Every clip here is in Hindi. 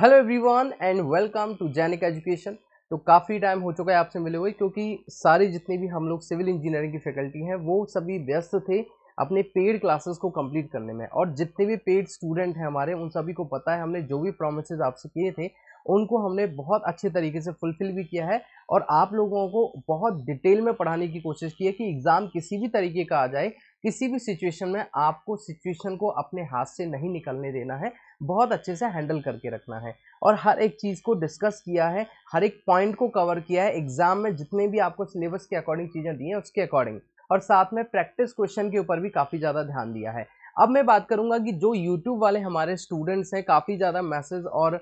hello everyone and welcome to Jainik education तो काफ़ी टाइम हो चुका है आपसे मिले हुए क्योंकि सारे जितने भी हम लोग सिविल इंजीनियरिंग की फैकल्टी हैं वो सभी व्यस्त थे अपने पेड क्लासेस को कंप्लीट करने में और जितने भी पेड स्टूडेंट हैं हमारे उन सभी को पता है हमने जो भी प्रोमिस आपसे किए थे उनको हमने बहुत अच्छे तरीके से फुलफिल भी किया है और आप लोगों को बहुत डिटेल में पढ़ाने की कोशिश की है कि एग्ज़ाम किसी भी तरीके का आ जाए किसी भी सिचुएशन में आपको सिचुएशन को अपने हाथ से नहीं निकलने देना है बहुत अच्छे से हैंडल करके रखना है और हर एक चीज़ को डिस्कस किया है हर एक पॉइंट को कवर किया है एग्जाम में जितने भी आपको सिलेबस के अकॉर्डिंग चीज़ें दी हैं उसके अकॉर्डिंग और साथ में प्रैक्टिस क्वेश्चन के ऊपर भी काफ़ी ज़्यादा ध्यान दिया है अब मैं बात करूंगा कि जो YouTube वाले हमारे स्टूडेंट्स हैं काफ़ी ज़्यादा मैसेज और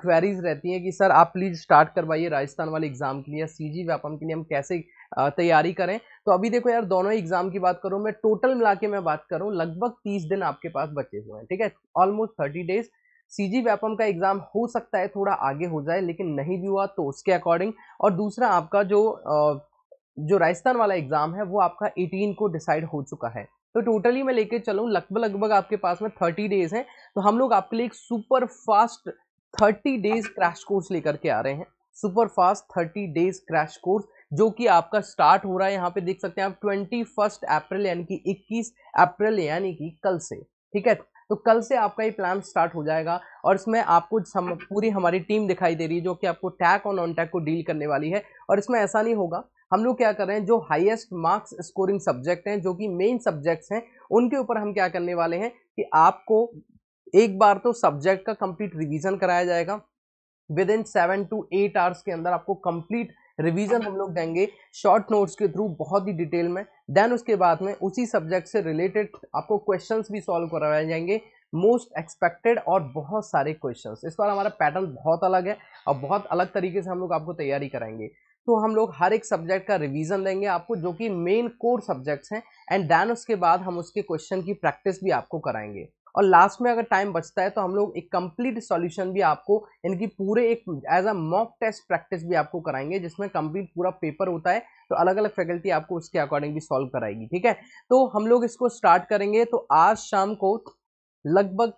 क्वेरीज रहती हैं कि सर आप प्लीज़ स्टार्ट करवाइए राजस्थान वाले एग्ज़ाम के लिए सी जी व्यापम के लिए हम कैसे तैयारी करें तो अभी देखो यार दोनों एग्जाम की बात करूं मैं टोटल मिला के मैं बात करूं लगभग तीस दिन आपके पास बचे हुए हैं ठीक है almost thirty days CG Vyapam का एग्जाम हो सकता है थोड़ा आगे हो जाए लेकिन नहीं भी हुआ तो उसके अकॉर्डिंग और दूसरा आपका जो जो राजस्थान वाला एग्जाम है वो आपका 18 को डिसाइड हो चुका है तो टोटली मैं लेके चलूँ लगभग लगभग आपके पास में थर्टी डेज हैं तो हम लोग आपके लिए एक super fast thirty days crash course लेकर के आ रहे हैं super fast thirty days crash course जो कि आपका स्टार्ट हो रहा है यहाँ पे देख सकते हैं आप ट्वेंटी फर्स्ट अप्रैल यानी कि इक्कीस अप्रैल यानी कि कल से ठीक है तो कल से आपका ये प्लान स्टार्ट हो जाएगा और इसमें आपको सम, पूरी हमारी टीम दिखाई दे रही है जो कि आपको टैक और नॉन टैक को डील करने वाली है और इसमें ऐसा नहीं होगा हम लोग क्या कर रहे हैं जो हाईएस्ट मार्क्स स्कोरिंग सब्जेक्ट हैं जो कि मेन सब्जेक्ट्स हैं उनके ऊपर हम क्या करने वाले हैं कि आपको एक बार तो सब्जेक्ट का कंप्लीट रिवीजन कराया जाएगा within seven to eight hours के अंदर आपको कंप्लीट रिवीजन हम लोग देंगे शॉर्ट नोट्स के थ्रू बहुत ही डिटेल में देन उसके बाद में उसी सब्जेक्ट से रिलेटेड आपको क्वेश्चंस भी सॉल्व करवाए जाएंगे मोस्ट एक्सपेक्टेड और बहुत सारे क्वेश्चंस इस बार हमारा पैटर्न बहुत अलग है और बहुत अलग तरीके से हम लोग आपको तैयारी कराएंगे तो हम लोग हर एक सब्जेक्ट का रिवीजन देंगे आपको जो कि मेन कोर सब्जेक्ट्स हैं एंड देन उसके बाद हम उसके क्वेश्चन की प्रैक्टिस भी आपको कराएंगे और लास्ट में अगर टाइम बचता है तो हम लोग एक कंप्लीट सॉल्यूशन भी आपको इनकी पूरे एक as a mock test practice भी आपको कराएंगे जिसमें कंप्लीट पूरा पेपर होता है तो अलग अलग फैकल्टी आपको उसके अकॉर्डिंग भी सॉल्व कराएगी ठीक है तो हम लोग इसको स्टार्ट करेंगे तो आज शाम को लगभग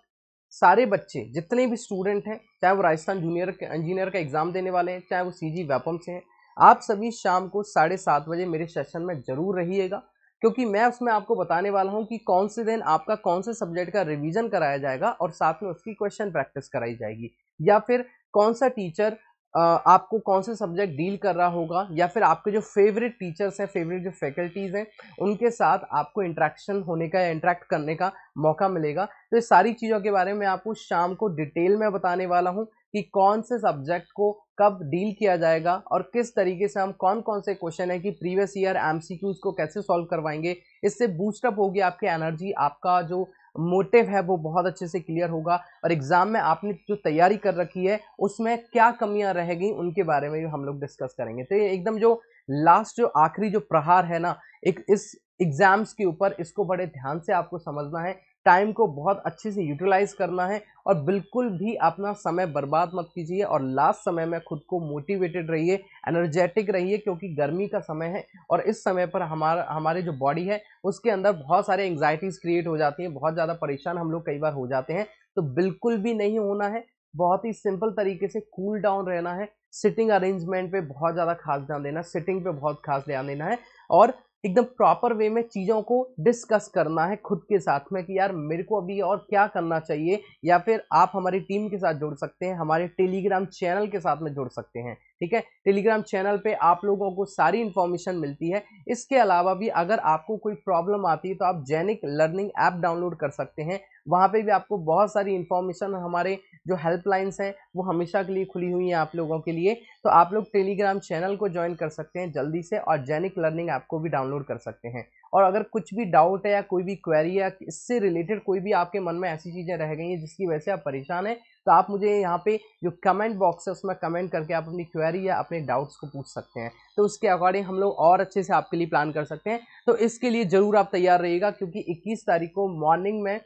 सारे बच्चे जितने भी स्टूडेंट हैं चाहे वो राजस्थान जूनियर इंजीनियर का एग्ज़ाम देने वाले हैं चाहे वो सी जी वेपम से हैं आप सभी शाम को साढ़े सात बजे मेरे सेशन में ज़रूर रहिएगा क्योंकि मैं उसमें आपको बताने वाला हूँ कि कौन से दिन आपका कौन से सब्जेक्ट का रिवीजन कराया जाएगा और साथ में उसकी क्वेश्चन प्रैक्टिस कराई जाएगी या फिर कौन सा टीचर आपको कौन से सब्जेक्ट डील कर रहा होगा या फिर आपके जो फेवरेट टीचर्स हैं फेवरेट जो फैकल्टीज़ हैं उनके साथ आपको इंट्रैक्शन होने का या इंट्रैक्ट करने का मौका मिलेगा तो ये सारी चीज़ों के बारे में आपको शाम को डिटेल में बताने वाला हूँ कि कौन से सब्जेक्ट को कब डील किया जाएगा और किस तरीके से हम कौन कौन से क्वेश्चन है कि प्रीवियस ईयर एम को कैसे सॉल्व करवाएंगे इससे बूस्टअप होगी आपकी एनर्जी आपका जो मोटिव है वो बहुत अच्छे से क्लियर होगा और एग्ज़ाम में आपने जो तैयारी कर रखी है उसमें क्या कमियां रह गई उनके बारे में भी हम लोग डिस्कस करेंगे तो ये एकदम जो लास्ट जो आखिरी जो प्रहार है ना एक इस एग्ज़ाम्स के ऊपर इसको बड़े ध्यान से आपको समझना है टाइम को बहुत अच्छे से यूटिलाइज करना है और बिल्कुल भी अपना समय बर्बाद मत कीजिए और लास्ट समय में खुद को मोटिवेटेड रहिए एनर्जेटिक रहिए क्योंकि गर्मी का समय है और इस समय पर हमारा हमारे जो बॉडी है उसके अंदर बहुत सारे एंग्जाइटीज़ क्रिएट हो जाती हैं बहुत ज़्यादा परेशान हम लोग कई बार हो जाते हैं तो बिल्कुल भी नहीं होना है बहुत ही सिंपल तरीके से कूल डाउन रहना है सिटिंग अरेंजमेंट पे बहुत ज़्यादा खास ध्यान देना सिटिंग पे बहुत खास ध्यान देना है और एकदम प्रॉपर वे में चीज़ों को डिस्कस करना है खुद के साथ में कि यार मेरे को अभी और क्या करना चाहिए या फिर आप हमारी टीम के साथ जुड़ सकते हैं हमारे टेलीग्राम चैनल के साथ में जुड़ सकते हैं ठीक है टेलीग्राम चैनल पे आप लोगों को सारी इंफॉर्मेशन मिलती है इसके अलावा भी अगर आपको कोई प्रॉब्लम आती है तो आप जैनिक लर्निंग ऐप डाउनलोड कर सकते हैं वहाँ पे भी आपको बहुत सारी इन्फॉर्मेशन हमारे जो हेल्पलाइंस हैं वो हमेशा के लिए खुली हुई हैं आप लोगों के लिए तो आप लोग टेलीग्राम चैनल को ज्वाइन कर सकते हैं जल्दी से और जैनिक लर्निंग ऐप को भी डाउनलोड कर सकते हैं और अगर कुछ भी डाउट है या कोई भी क्वेरी या इससे रिलेटेड कोई भी आपके मन में ऐसी चीज़ें रह गई हैं जिसकी वजह से आप परेशान हैं तो आप मुझे यहाँ पे जो कमेंट बॉक्स है उसमें कमेंट करके आप अपनी क्वेरी या अपने डाउट्स को पूछ सकते हैं तो उसके अकॉर्डिंग हम लोग और अच्छे से आपके लिए प्लान कर सकते हैं तो इसके लिए ज़रूर आप तैयार रहिएगा क्योंकि इक्कीस तारीख को मॉर्निंग में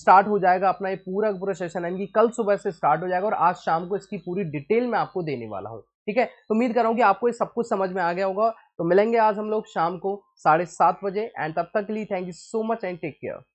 स्टार्ट हो जाएगा अपना ये पूरा पूरा सेशन यानी कि कल सुबह से स्टार्ट हो जाएगा और आज शाम को इसकी पूरी डिटेल मैं आपको देने वाला हूँ ठीक है तो उम्मीद कर रहा हूँ कि आपको ये सब कुछ समझ में आ गया होगा तो मिलेंगे आज हम लोग शाम को साढ़े सात बजे एंड तब तक के लिए thank you so much and take care